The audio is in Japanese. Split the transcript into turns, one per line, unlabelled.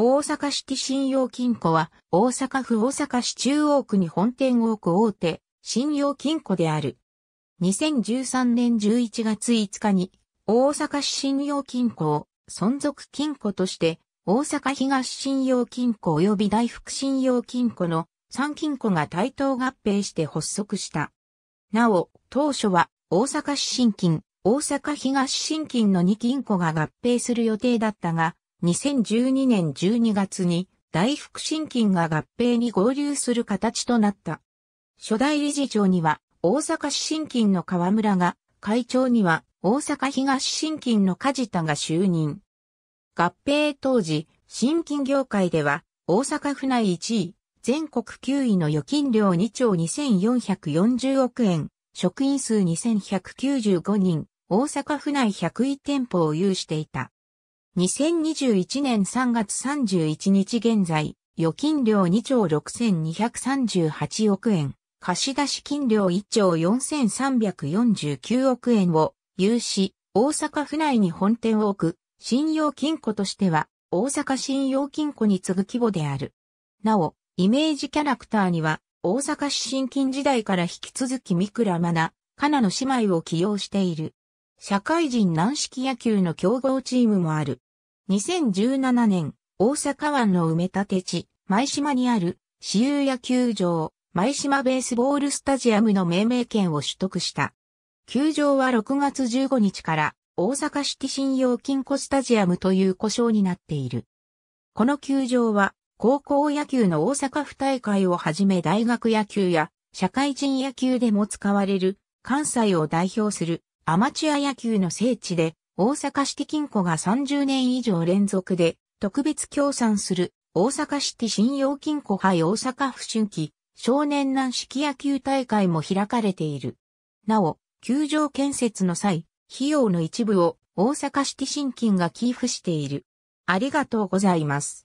大阪市信用金庫は、大阪府大阪市中央区に本店を置く大手、信用金庫である。2013年11月5日に、大阪市信用金庫を存続金庫として、大阪東信用金庫及び大福信用金庫の3金庫が対等合併して発足した。なお、当初は大阪市新金、大阪東新金の2金庫が合併する予定だったが、2012年12月に大福心金が合併に合流する形となった。初代理事長には大阪市心金の河村が、会長には大阪東新金の梶田が就任。合併当時、新金業界では、大阪府内1位、全国9位の預金量2兆2440億円、職員数2195人、大阪府内101店舗を有していた。2021年3月31日現在、預金料2兆6238億円、貸出金料1兆4349億円を有し、大阪府内に本店を置く、信用金庫としては、大阪信用金庫に次ぐ規模である。なお、イメージキャラクターには、大阪市新金時代から引き続き三倉真奈、カナの姉妹を起用している。社会人軟式野球の競合チームもある。2017年、大阪湾の埋め立て地、舞島にある、私有野球場、舞島ベースボールスタジアムの命名権を取得した。球場は6月15日から、大阪式テ信用金庫スタジアムという故障になっている。この球場は、高校野球の大阪府大会をはじめ大学野球や社会人野球でも使われる関西を代表するアマチュア野球の聖地で、大阪市ティ金庫が30年以上連続で、特別協賛する、大阪市ティ信用金庫杯大阪府春季、少年軟式野球大会も開かれている。なお、球場建設の際、費用の一部を大阪市ティ新金が寄付している。ありがとうございます。